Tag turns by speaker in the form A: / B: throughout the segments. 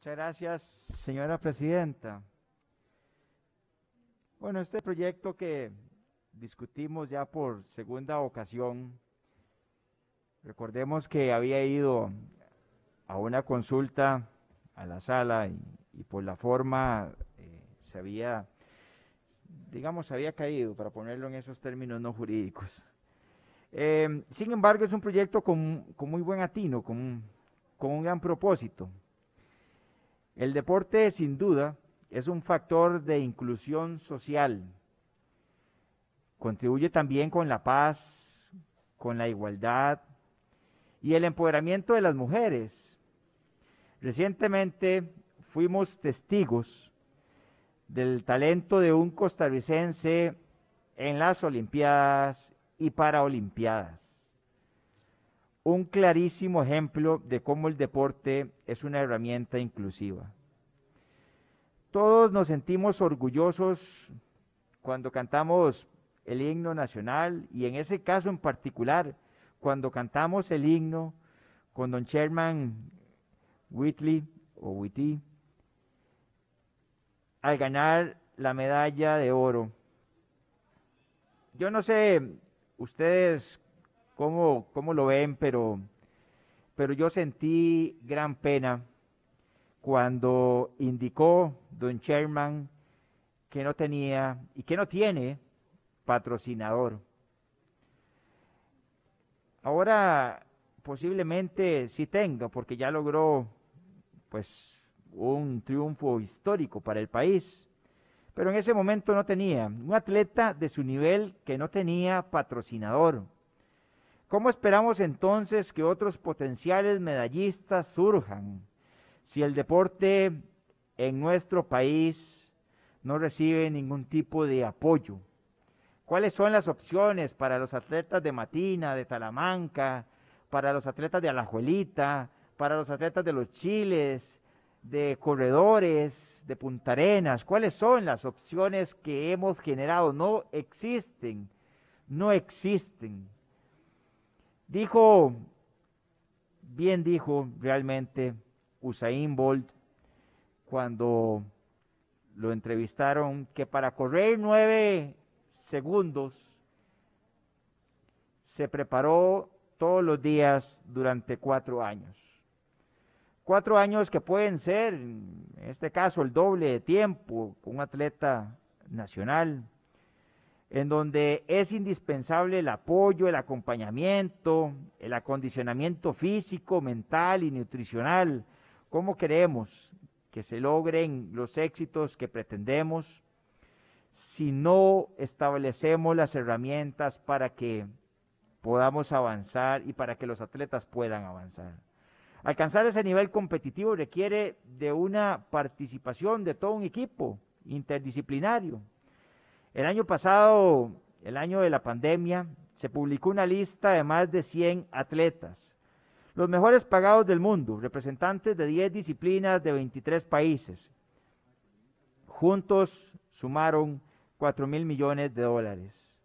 A: Muchas gracias, señora presidenta. Bueno, este proyecto que discutimos ya por segunda ocasión, recordemos que había ido a una consulta a la sala y, por la forma eh, se había, digamos, se había caído, para ponerlo en esos términos no jurídicos. Eh, sin embargo, es un proyecto con, muy buen atino, con, con un gran propósito. El deporte, sin duda, es un factor de inclusión social. Contribuye también con la paz, con la igualdad y el empoderamiento de las mujeres. Recientemente fuimos testigos del talento de un costarricense en las Olimpiadas y paraolimpiadas. Un clarísimo ejemplo de cómo el deporte es una herramienta inclusiva. Todos nos sentimos orgullosos cuando cantamos el himno nacional y en ese caso en particular, cuando cantamos el himno con don Sherman Whitley o Whitty al ganar la medalla de oro. Yo no sé ustedes cómo, cómo lo ven, pero, pero yo sentí gran pena cuando indicó don Sherman que no tenía y que no tiene patrocinador. Ahora posiblemente sí tenga, porque ya logró pues un triunfo histórico para el país, pero en ese momento no tenía. Un atleta de su nivel que no tenía patrocinador. ¿Cómo esperamos entonces que otros potenciales medallistas surjan? Si el deporte en nuestro país no recibe ningún tipo de apoyo, ¿cuáles son las opciones para los atletas de Matina, de Talamanca, para los atletas de Alajuelita, para los atletas de los Chiles, de corredores, de Punta Arenas? cuáles son las opciones que hemos generado. No existen, no existen. Dijo, bien dijo realmente Usain Bolt, cuando lo entrevistaron, que para correr nueve segundos se preparó todos los días durante cuatro años. Cuatro años que pueden ser, en este caso, el doble de tiempo con un atleta nacional, en donde es indispensable el apoyo, el acompañamiento, el acondicionamiento físico, mental y nutricional cómo queremos que se logren los éxitos que pretendemos si no establecemos las herramientas para que podamos avanzar y para que los atletas puedan avanzar. Alcanzar ese nivel competitivo requiere de una participación de todo un equipo interdisciplinario. El año pasado, el año de la pandemia, se publicó una lista de más de 100 atletas los mejores pagados del mundo, representantes de 10 disciplinas de 23 países. Juntos sumaron 4 mil millones de dólares.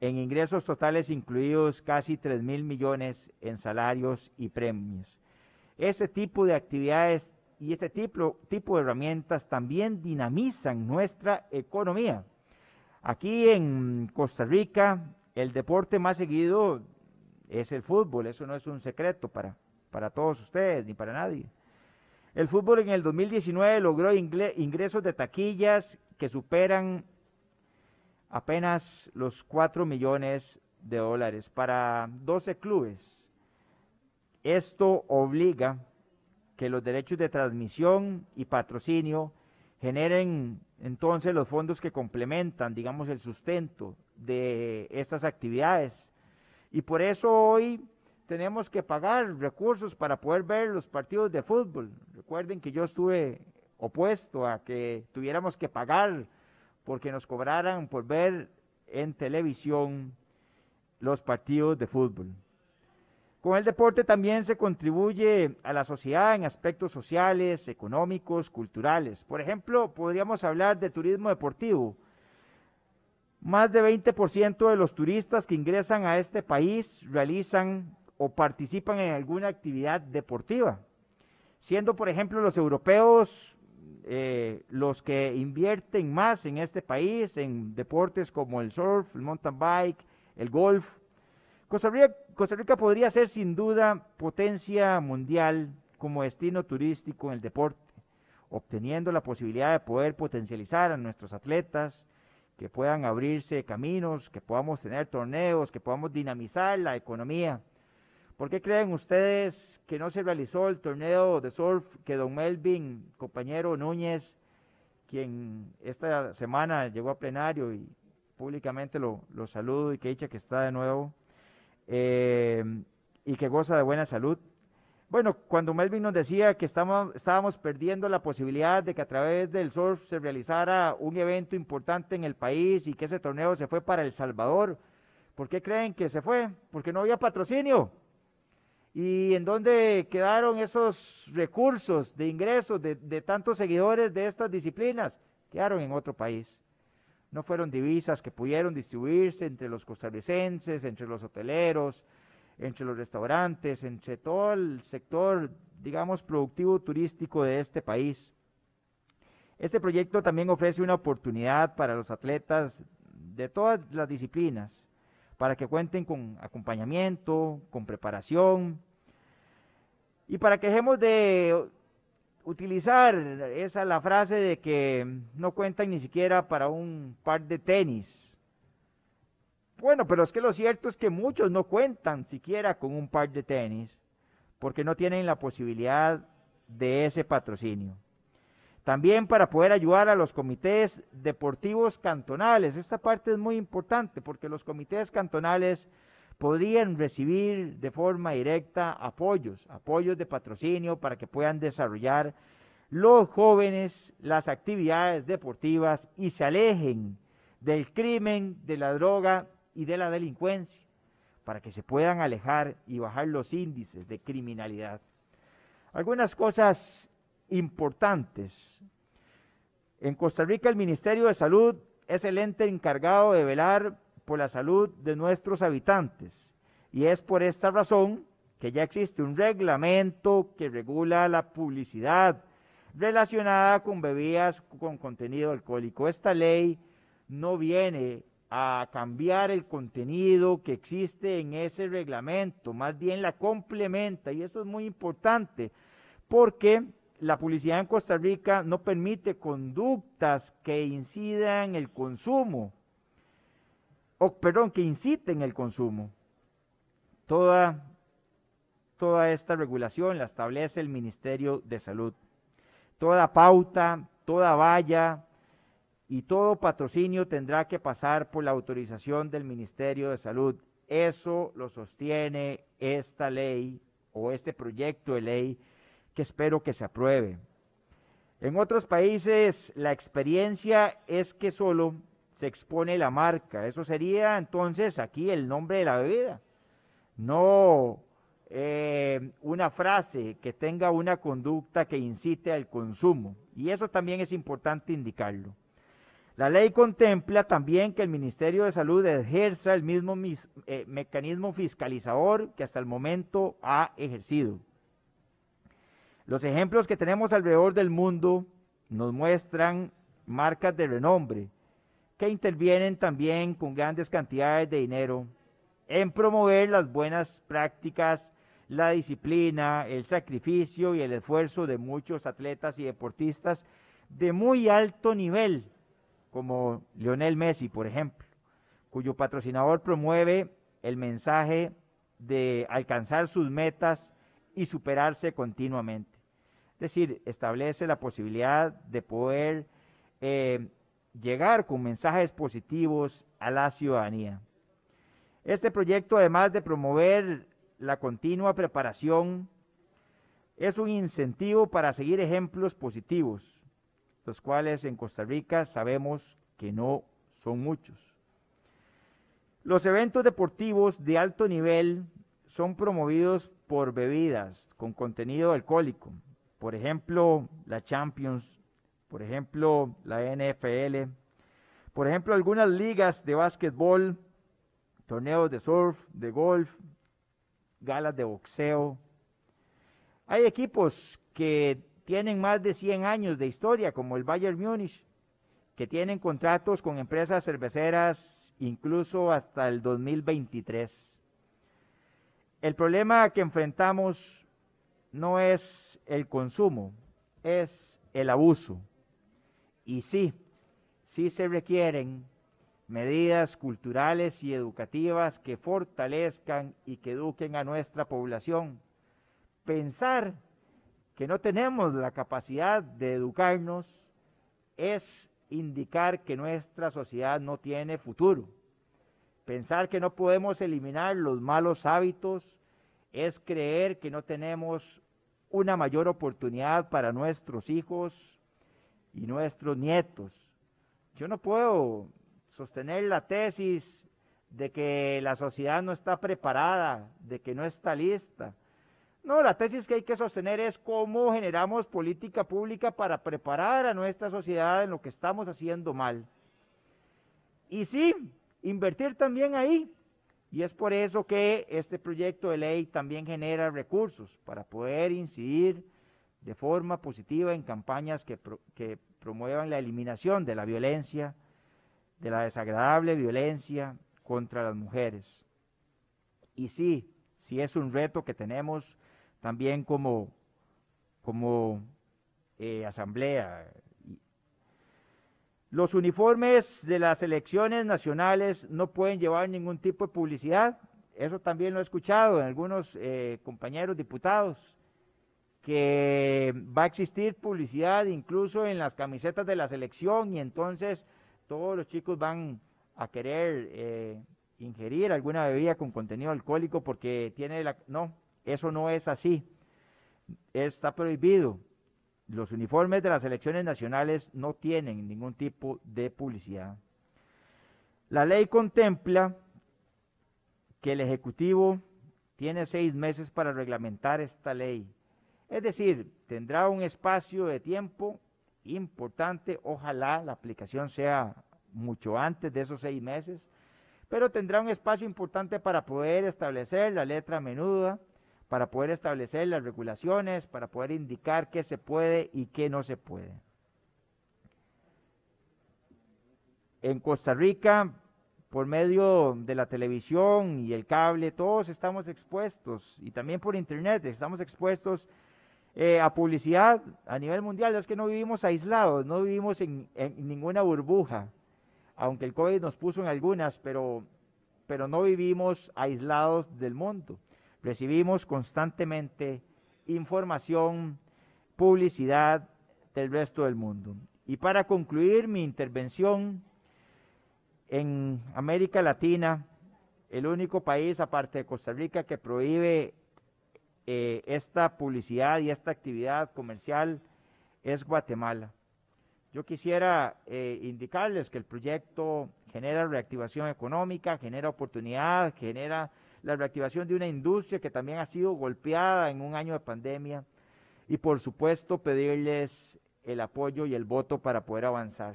A: En ingresos totales incluidos casi 3 mil millones en salarios y premios. Este tipo de actividades y este tipo, tipo de herramientas también dinamizan nuestra economía. Aquí en Costa Rica, el deporte más seguido es el fútbol, eso no es un secreto para, para todos ustedes ni para nadie. El fútbol en el 2019 logró ingresos de taquillas que superan apenas los 4 millones de dólares para 12 clubes. Esto obliga que los derechos de transmisión y patrocinio generen entonces los fondos que complementan, digamos, el sustento de estas actividades y por eso hoy tenemos que pagar recursos para poder ver los partidos de fútbol. Recuerden que yo estuve opuesto a que tuviéramos que pagar porque nos cobraran por ver en televisión los partidos de fútbol. Con el deporte también se contribuye a la sociedad en aspectos sociales, económicos, culturales. Por ejemplo, podríamos hablar de turismo deportivo más de 20% de los turistas que ingresan a este país realizan o participan en alguna actividad deportiva, siendo por ejemplo los europeos eh, los que invierten más en este país en deportes como el surf, el mountain bike, el golf. Costa Rica, Costa Rica podría ser sin duda potencia mundial como destino turístico en el deporte, obteniendo la posibilidad de poder potencializar a nuestros atletas, que puedan abrirse caminos, que podamos tener torneos, que podamos dinamizar la economía. ¿Por qué creen ustedes que no se realizó el torneo de surf que don Melvin, compañero Núñez, quien esta semana llegó a plenario y públicamente lo, saludo y que dicha que está de nuevo eh, y que goza de buena salud? Bueno, cuando Melvin nos decía que estábamos perdiendo la posibilidad de que a través del surf se realizara un evento importante en el país y que ese torneo se fue para El Salvador, ¿por qué creen que se fue? Porque no había patrocinio. ¿Y en dónde quedaron esos recursos de ingresos de, de tantos seguidores de estas disciplinas? Quedaron en otro país. No fueron divisas que pudieron distribuirse entre los costarricenses, entre los hoteleros, entre los restaurantes, entre todo el sector, digamos, productivo turístico de este país. Este proyecto también ofrece una oportunidad para los atletas de todas las disciplinas, para que cuenten con acompañamiento, con preparación, y para que dejemos de utilizar esa la frase de que no cuentan ni siquiera para un par de tenis bueno, pero es que lo cierto es que muchos no cuentan siquiera con un par de tenis porque no tienen la posibilidad de ese patrocinio. También para poder ayudar a los comités deportivos cantonales. Esta parte es muy importante porque los comités cantonales podrían recibir de forma directa apoyos, apoyos de patrocinio para que puedan desarrollar los jóvenes las actividades deportivas y se alejen del crimen, de la droga y de la delincuencia, para que se puedan alejar y bajar los índices de criminalidad. Algunas cosas importantes. En Costa Rica el Ministerio de Salud es el ente encargado de velar por la salud de nuestros habitantes y es por esta razón que ya existe un reglamento que regula la publicidad relacionada con bebidas con contenido alcohólico. Esta ley no viene a cambiar el contenido que existe en ese reglamento, más bien la complementa y esto es muy importante porque la publicidad en Costa Rica no permite conductas que incidan el consumo, o perdón, que inciten el consumo. Toda, toda esta regulación la establece el Ministerio de Salud. Toda pauta, toda valla, y todo patrocinio tendrá que pasar por la autorización del Ministerio de Salud. Eso lo sostiene esta ley o este proyecto de ley que espero que se apruebe. En otros países la experiencia es que solo se expone la marca. Eso sería entonces aquí el nombre de la bebida. No eh, una frase que tenga una conducta que incite al consumo. Y eso también es importante indicarlo. La ley contempla también que el Ministerio de Salud ejerza el mismo eh, mecanismo fiscalizador que hasta el momento ha ejercido. Los ejemplos que tenemos alrededor del mundo nos muestran marcas de renombre que intervienen también con grandes cantidades de dinero en promover las buenas prácticas, la disciplina, el sacrificio y el esfuerzo de muchos atletas y deportistas de muy alto nivel como Lionel Messi, por ejemplo, cuyo patrocinador promueve el mensaje de alcanzar sus metas y superarse continuamente. Es decir, establece la posibilidad de poder eh, llegar con mensajes positivos a la ciudadanía. Este proyecto, además de promover la continua preparación, es un incentivo para seguir ejemplos positivos los cuales en Costa Rica sabemos que no son muchos. Los eventos deportivos de alto nivel son promovidos por bebidas con contenido alcohólico, por ejemplo, la Champions, por ejemplo, la NFL, por ejemplo, algunas ligas de básquetbol, torneos de surf, de golf, galas de boxeo. Hay equipos que tienen más de 100 años de historia, como el Bayern Múnich, que tienen contratos con empresas cerveceras incluso hasta el 2023. El problema que enfrentamos no es el consumo, es el abuso. Y sí, sí se requieren medidas culturales y educativas que fortalezcan y que eduquen a nuestra población. Pensar que no tenemos la capacidad de educarnos es indicar que nuestra sociedad no tiene futuro. Pensar que no podemos eliminar los malos hábitos es creer que no tenemos una mayor oportunidad para nuestros hijos y nuestros nietos. Yo no puedo sostener la tesis de que la sociedad no está preparada, de que no está lista no, la tesis que hay que sostener es cómo generamos política pública para preparar a nuestra sociedad en lo que estamos haciendo mal. Y sí, invertir también ahí. Y es por eso que este proyecto de ley también genera recursos para poder incidir de forma positiva en campañas que, promuevan la eliminación de la violencia, de la desagradable violencia contra las mujeres. Y sí, sí es un reto que tenemos también como, como eh, asamblea. Los uniformes de las elecciones nacionales no pueden llevar ningún tipo de publicidad. Eso también lo he escuchado en algunos eh, compañeros diputados, que va a existir publicidad incluso en las camisetas de la selección y entonces todos los chicos van a querer eh, ingerir alguna bebida con contenido alcohólico porque tiene la... No, eso no es así. Está prohibido. Los uniformes de las elecciones nacionales no tienen ningún tipo de publicidad. La ley contempla que el Ejecutivo tiene seis meses para reglamentar esta ley. Es decir, tendrá un espacio de tiempo importante. Ojalá la aplicación sea mucho antes de esos seis meses, pero tendrá un espacio importante para poder establecer la letra menuda, para poder establecer las regulaciones, para poder indicar qué se puede y qué no se puede. En Costa Rica, por medio de la televisión y el cable, todos estamos expuestos, y también por Internet, estamos expuestos eh, a publicidad a nivel mundial. Es que no vivimos aislados, no vivimos en, ninguna burbuja, aunque el COVID nos puso en algunas, pero, pero no vivimos aislados del mundo recibimos constantemente información, publicidad del resto del mundo. Y para concluir mi intervención, en América Latina, el único país, aparte de Costa Rica, que prohíbe eh, esta publicidad y esta actividad comercial es Guatemala. Yo quisiera eh, indicarles que el proyecto genera reactivación económica, genera oportunidad, genera la reactivación de una industria que también ha sido golpeada en un año de pandemia y por supuesto pedirles el apoyo y el voto para poder avanzar.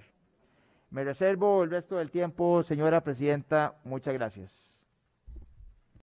A: Me reservo el resto del tiempo, señora presidenta. Muchas gracias.